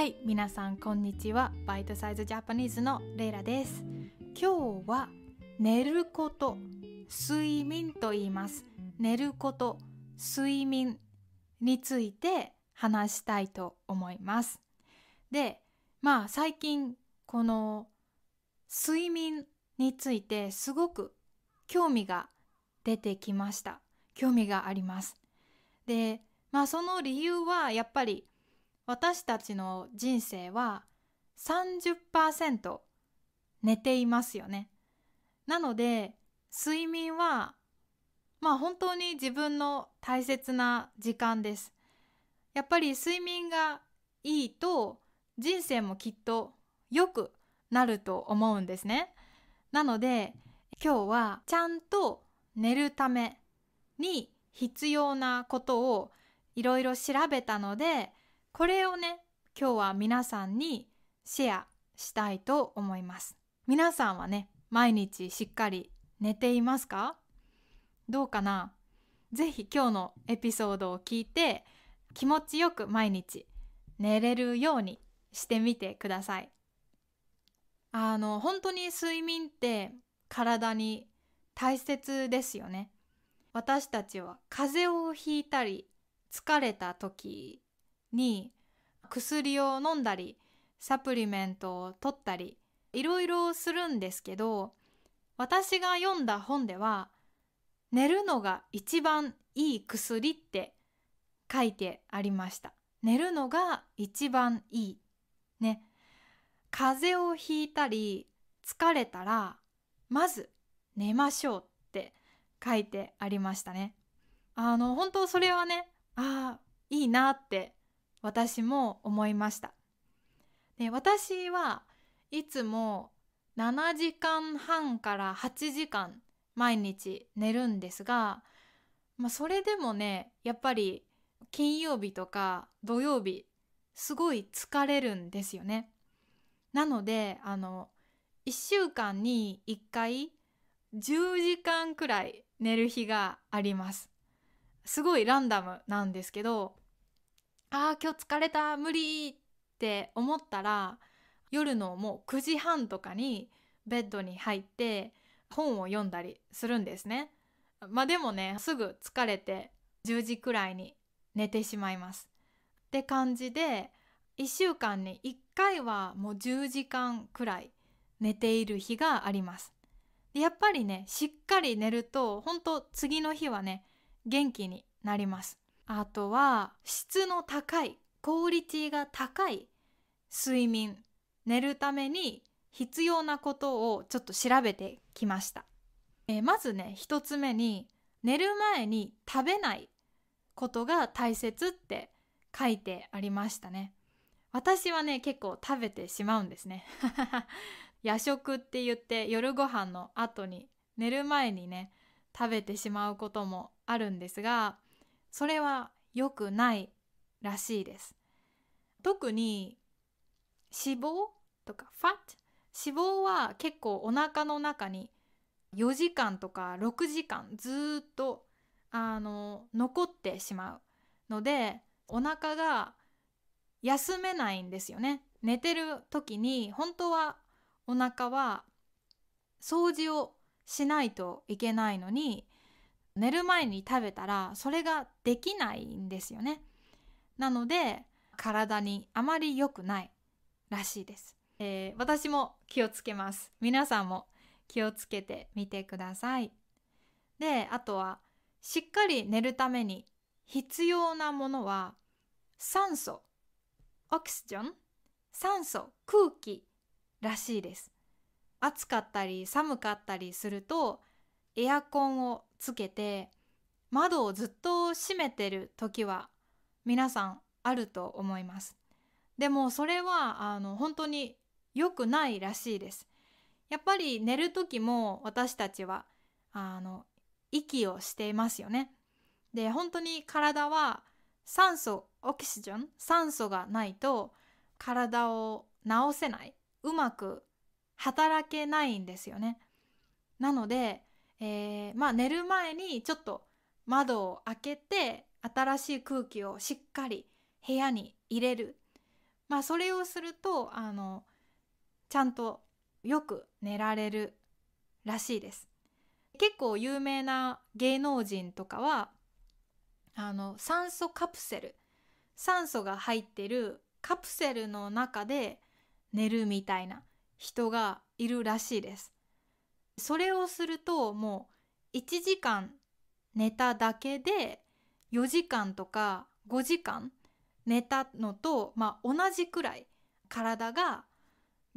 はい皆さんこんにちはバイトサイズジャパニーズのレイラです今日は寝ること睡眠と言います寝ること睡眠について話したいと思いますでまあ最近この睡眠についてすごく興味が出てきました興味がありますでまあその理由はやっぱり私たちの人生は30%寝ていますよね。なので睡眠はまあ本当に自分の大切な時間です。やっぱり睡眠がいいと人生もきっと良くなると思うんですね。なので今日はちゃんと寝るために必要なことをいろいろ調べたのでこれをね今日は皆さんにシェアしたいと思います皆さんはね毎日しっかり寝ていますかどうかなぜひ今日のエピソードを聞いて気持ちよく毎日寝れるようにしてみてくださいあの本当に睡眠って体に大切ですよね私たちは風邪をひいたり疲れた時に薬を飲んだりサプリメントを取ったりいろいろするんですけど私が読んだ本では寝るのが一番いい薬って書いてありました寝るのが一番いいね風邪をひいたり疲れたらまず寝ましょうって書いてありましたねあの本当それはねああいいなって私も思いました。で私はいつも7時間半から8時間毎日寝るんですが、まあ、それでもねやっぱり金曜日とか土曜日すごい疲れるんですよね。なのであの1週間に1回10時間くらい寝る日があります。すごいランダムなんですけどあー今日疲れた無理って思ったら夜のもう9時半とかにベッドに入って本を読んだりするんですね。まあでもねすぐ疲れて10時くらいに寝てしまいます。って感じで1週間に1回はもう10時間くらい寝ている日があります。やっぱりねしっかり寝ると本当次の日はね元気になります。あとは質の高いクオリティが高い睡眠寝るために必要なことをちょっと調べてきました、えー、まずね1つ目に寝る前に食べないことが大切って書いてありましたね私はね結構食べてしまうんですね 夜食って言って夜ご飯の後に寝る前にね食べてしまうこともあるんですがそれは良くないらしいです。特に脂肪とかファッ脂肪は結構お腹の中に4時間とか6時間ずっとあの残ってしまうのでお腹が休めないんですよね寝てる時に本当はお腹は掃除をしないといけないのに寝る前に食べたらそれができないんですよねなので体にあまり良くないらしいです、えー、私も気をつけます皆さんも気をつけてみてくださいであとはしっかり寝るために必要なものは酸素オキシジョン酸素空気らしいです暑かったり寒かったりするとエアコンをつけて窓をずっと閉めてる時は皆さんあると思いますでもそれはあの本当に良くないらしいですやっぱり寝る時も私たちはあの息をしていますよねで本当に体は酸素オキシジョン酸素がないと体を治せないうまく働けないんですよねなのでえー、まあ寝る前にちょっと窓を開けて新しい空気をしっかり部屋に入れる、まあ、それをするとあのちゃんとよく寝られるらしいです。結構有名な芸能人とかはあの酸素カプセル酸素が入ってるカプセルの中で寝るみたいな人がいるらしいです。それをするともう1時間寝ただけで4時間とか5時間寝たのと、まあ、同じくらい体が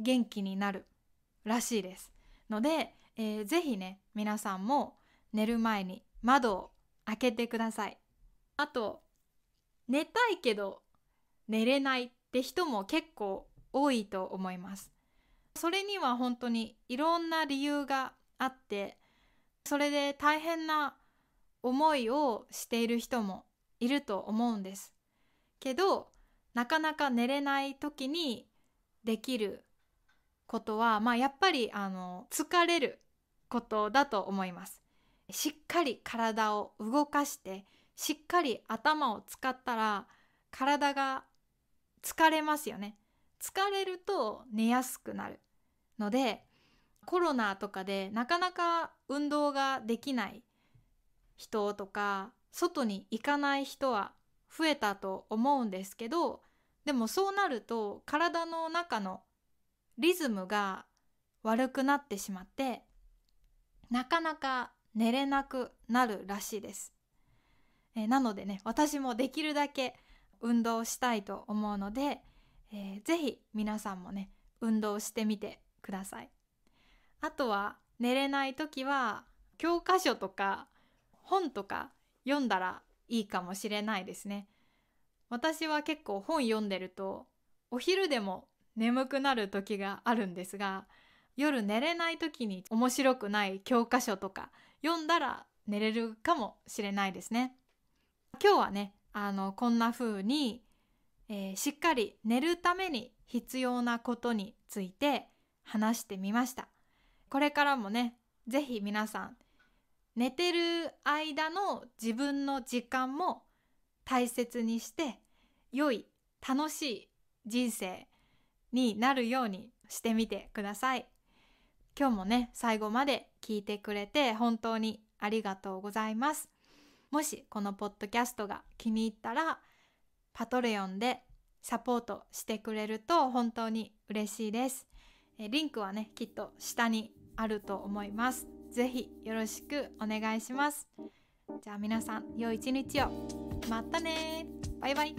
元気になるらしいです。ので、えー、ぜひね皆さんも寝る前に窓を開けてください。あと寝たいけど寝れないって人も結構多いと思います。それには本当にいろんな理由があってそれで大変な思いをしている人もいると思うんですけどなかなか寝れない時にできることは、まあ、やっぱりあの疲れることだと思いますしっかり体を動かしてしっかり頭を使ったら体が疲れますよね疲れると寝やすくなるのでコロナとかでなかなか運動ができない人とか外に行かない人は増えたと思うんですけどでもそうなると体の中のリズムが悪くなってしまってなかなか寝れなくなるらしいです。えなのでね私もできるだけ運動したいと思うので、えー、ぜ皆さんもね運動してみてください。あとは寝れない時は教科書とか本とか読んだらいいかもしれないですね。私は結構本読んでるとお昼でも眠くなる時があるんですが夜寝れない時に面白くない教科書とか読んだら寝れるかもしれないですね。今日はねあのこんな風に、えー、しっかり寝るために必要なことについて話してみましたこれからもね是非皆さん寝てる間の自分の時間も大切にして良い楽しい人生になるようにしてみてください今日もね最後まで聞いてくれて本当にありがとうございますもしこのポッドキャストが気に入ったらパトレオンでサポートしてくれると本当に嬉しいですえリンクはねきっと下にあると思います是非よろしくお願いしますじゃあ皆さん良い一日をまたねバイバイ